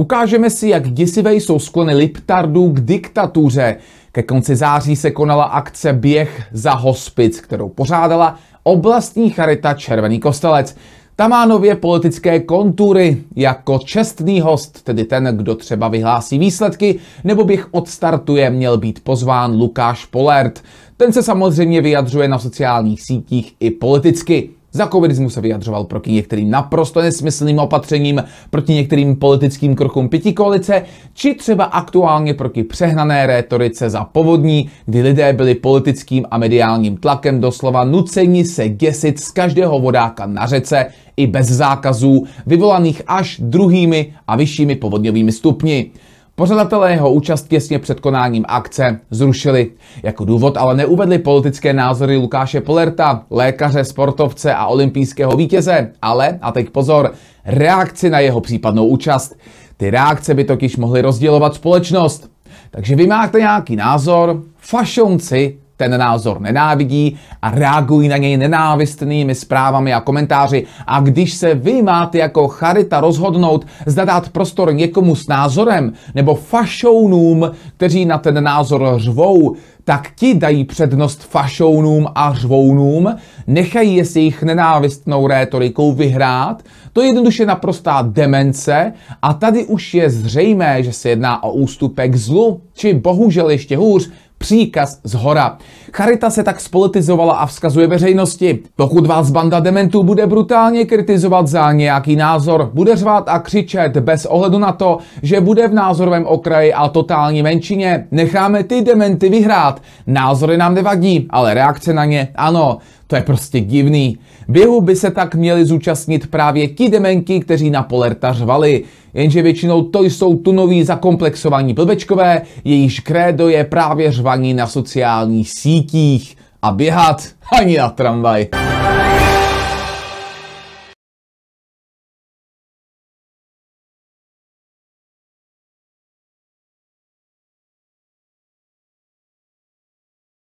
Ukážeme si, jak děsivé jsou sklony Liptardů k diktatuře. Ke konci září se konala akce Běh za hospic, kterou pořádala oblastní charita Červený kostelec. Ta má nově politické kontury jako čestný host, tedy ten, kdo třeba vyhlásí výsledky, nebo bych odstartuje, měl být pozván Lukáš Polert. Ten se samozřejmě vyjadřuje na sociálních sítích i politicky. Za covidismu se vyjadřoval proti některým naprosto nesmyslným opatřením, proti některým politickým krokům pěti koalice, či třeba aktuálně proti přehnané rétorice za povodní, kdy lidé byli politickým a mediálním tlakem doslova nuceni se děsit z každého vodáka na řece i bez zákazů, vyvolaných až druhými a vyššími povodňovými stupni. Pořadatelé jeho účast těsně před konáním akce zrušili. Jako důvod ale neuvedli politické názory Lukáše Polerta, lékaře, sportovce a olympijského vítěze, ale, a teď pozor, reakci na jeho případnou účast. Ty reakce by totiž mohly rozdělovat společnost. Takže vy máte nějaký názor, fašonci ten názor nenávidí a reagují na něj nenávistnými zprávami a komentáři. A když se vy máte jako charita rozhodnout, zda dát prostor někomu s názorem nebo fašounům, kteří na ten názor řvou, tak ti dají přednost fašounům a řvounům, nechají je s jejich nenávistnou rétorikou vyhrát. To je jednoduše naprostá demence a tady už je zřejmé, že se jedná o ústupek zlu, či bohužel ještě hůř, příkaz z hora. Charita se tak spolitizovala a vzkazuje veřejnosti. Pokud vás banda dementů bude brutálně kritizovat za nějaký názor, bude řvát a křičet bez ohledu na to, že bude v názorovém okraji a totální menšině, necháme ty dementy vyhrát. Názory nám nevadí, ale reakce na ně ano. To je prostě divný. Běhu by se tak měli zúčastnit právě ti demenky, kteří na polerta řvali. Jenže většinou to jsou tunoví zakomplexovaní plbečkové, jejíž krédo je právě řvaní na sociální sítích sítích a běhat ani na tramvaj.